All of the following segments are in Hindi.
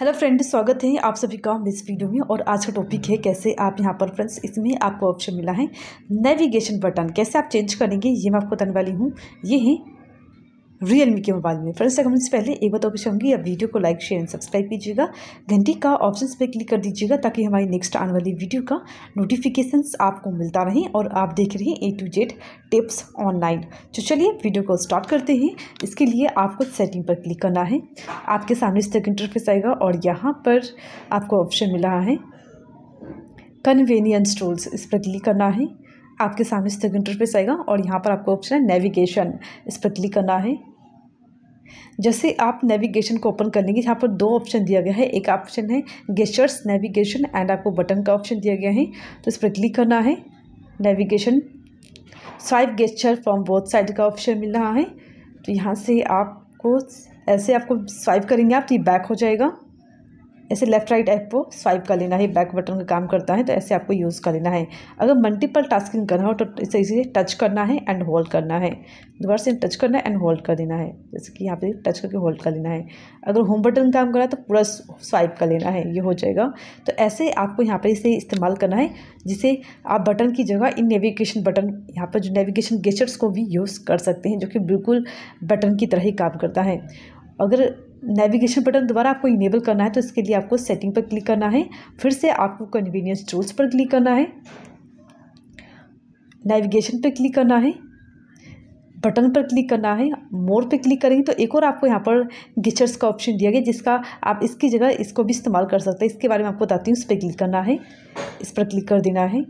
हेलो फ्रेंड स्वागत है आप सभी का इस वीडियो में और आज का टॉपिक है कैसे आप यहाँ पर फ्रेंड्स इसमें आपको ऑप्शन मिला है नेविगेशन बटन कैसे आप चेंज करेंगे ये मैं आपको बताने वाली हूँ ये है रियल मी के मोबाइल में फ्रेंड्स अगर मुझसे पहले एक बात और चाहूँगी आप वीडियो को लाइक शेयर एंड सब्सक्राइब कीजिएगा घंटी का ऑप्शन पर क्लिक कर दीजिएगा ताकि हमारी नेक्स्ट आने वाली वीडियो का नोटिफिकेशन आपको मिलता रहे और आप देख रहे हैं A to Z tips online तो चलिए वीडियो को स्टार्ट करते हैं इसके लिए आपको सेटिंग पर क्लिक करना है आपके सामने इस तक इंटरफेस आएगा और यहाँ पर आपको ऑप्शन मिला है कन्वीनियंस टूल्स इस पर क्लिक करना है आपके सामने इस तक इंटरफेस आएगा और यहाँ पर आपको ऑप्शन है नेविगेशन इस पर क्लिक करना है जैसे आप नेविगेशन को ओपन कर लेंगे यहाँ पर दो ऑप्शन दिया गया है एक ऑप्शन है गेस्टर्स नेविगेशन एंड आपको बटन का ऑप्शन दिया गया है तो इस पर क्लिक करना है navigation swipe gesture from both side का ऑप्शन मिल रहा है तो यहाँ से आपको ऐसे आपको स्वाइप करेंगे आप तो ये बैक हो जाएगा ऐसे लेफ़्ट राइट ऐप को स्वाइप कर लेना है बैक बटन का काम करता है तो ऐसे आपको यूज़ कर लेना है अगर मल्टीपल टास्किंग करना हो तो इसे इसे टच करना है एंड होल्ड करना है दोबारा से टच करना है एंड होल्ड कर देना है जैसे कि यहाँ पे टच करके होल्ड कर लेना है अगर होम बटन काम कर रहा है तो पूरा स्वाइप कर लेना है ये हो जाएगा तो ऐसे आपको यहाँ पर इसे इस्तेमाल करना है जिसे आप बटन की जगह इन नेविगेशन बटन यहाँ पर जो नेविगेशन गेचर्स को भी यूज़ कर सकते हैं जो कि बिल्कुल बटन की तरह ही काम करता है अगर नेविगेशन बटन दोबारा आपको इनेबल करना है तो इसके लिए आपको सेटिंग पर क्लिक करना है फिर से आपको कन्वीनियंस टूल्स पर क्लिक करना है नेविगेशन पर क्लिक करना है बटन पर क्लिक करना है मोर पर क्लिक करेंगे तो एक और आपको यहाँ पर गिचर्स का ऑप्शन दिया गया जिसका आप इसकी जगह इसको भी इस्तेमाल कर सकते हैं इसके बारे में आपको बताती हूँ इस पर क्लिक करना है इस पर क्लिक कर देना है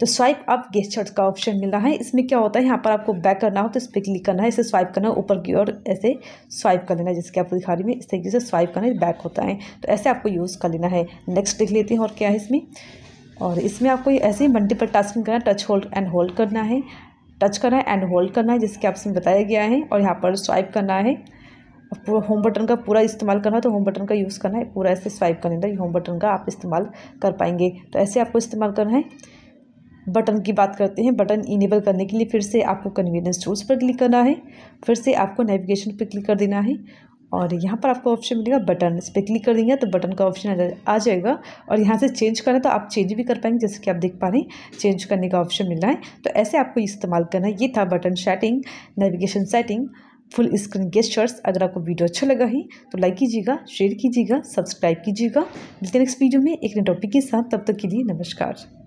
तो स्वाइप अप गेस्टर्स का ऑप्शन मिल रहा है इसमें क्या होता है यहाँ पर आपको बैक करना हो तो इस पर क्लिक करना है इसे स्वाइप करना है ऊपर की ओर ऐसे स्वाइप कर लेना है जिसके आपको दिखा रही में इस तरीके से स्वाइप करना है बैक होता है तो ऐसे आपको यूज़ कर लेना है नेक्स्ट देख लेते हैं और क्या है इसमें और इसमें आपको ऐसे ही मल्टीपल टास्किंग करना है टच होल्ड एंड होल्ड करना है टच करना है एंड होल्ड करना है जिसके आपसे बताया गया है और यहाँ पर स्वाइप करना है पूरा होम बटन का पूरा इस्तेमाल करना है तो होम बटन का यूज़ करना है पूरा ऐसे स्वाइप करने का होम बटन का आप इस्तेमाल कर पाएंगे तो ऐसे आपको इस्तेमाल करना है बटन की बात करते हैं बटन इनेबल करने के लिए फिर से आपको कन्वीनियंस टूल्स पर क्लिक करना है फिर से आपको नेविगेशन पर क्लिक कर देना है और यहाँ पर आपको ऑप्शन मिलेगा बटन इस पर क्लिक कर देंगे तो बटन का ऑप्शन आ जाएगा और यहाँ से चेंज करना तो आप चेंज भी कर पाएंगे जैसे कि आप देख पा रहे हैं चेंज करने का ऑप्शन मिल रहा है तो ऐसे आपको इस्तेमाल करना ये था button setting navigation setting full screen gestures अगर आपको वीडियो अच्छा लगा है तो लाइक कीजिएगा शेयर कीजिएगा सब्सक्राइब कीजिएगा मिलते नेक्स्ट वीडियो में एक नए टॉपिक के साथ तब तक के लिए नमस्कार